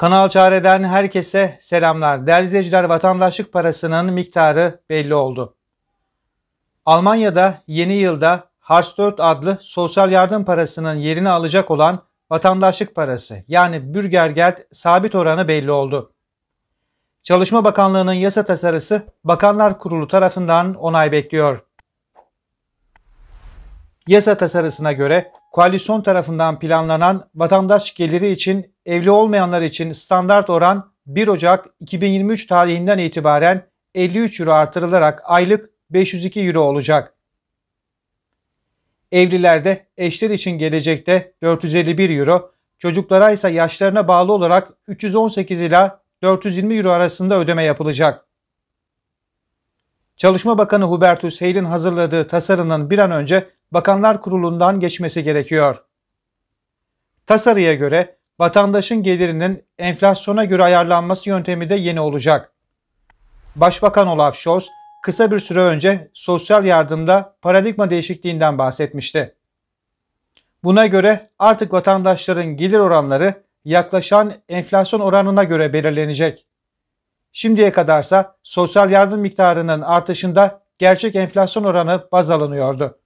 Kanal Çare'den herkese selamlar. Değerli izleyiciler vatandaşlık parasının miktarı belli oldu. Almanya'da yeni yılda Hartz 4 adlı sosyal yardım parasının yerini alacak olan vatandaşlık parası yani Bürgergeld sabit oranı belli oldu. Çalışma Bakanlığı'nın yasa tasarısı Bakanlar Kurulu tarafından onay bekliyor. Yasa tasarısına göre koalisyon tarafından planlanan vatandaş geliri için evli olmayanlar için standart oran 1 Ocak 2023 tarihinden itibaren 53 euro artırılarak aylık 502 euro olacak. Evlilerde eşler için gelecekte 451 euro, çocuklara ise yaşlarına bağlı olarak 318 ila 420 euro arasında ödeme yapılacak. Çalışma Bakanı Hubertus Heil'in hazırladığı tasarının bir an önce Bakanlar Kurulu'ndan geçmesi gerekiyor. Tasarıya göre vatandaşın gelirinin enflasyona göre ayarlanması yöntemi de yeni olacak. Başbakan Olaf Scholz kısa bir süre önce sosyal yardımda paradigma değişikliğinden bahsetmişti. Buna göre artık vatandaşların gelir oranları yaklaşan enflasyon oranına göre belirlenecek. Şimdiye kadarsa sosyal yardım miktarının artışında gerçek enflasyon oranı baz alınıyordu.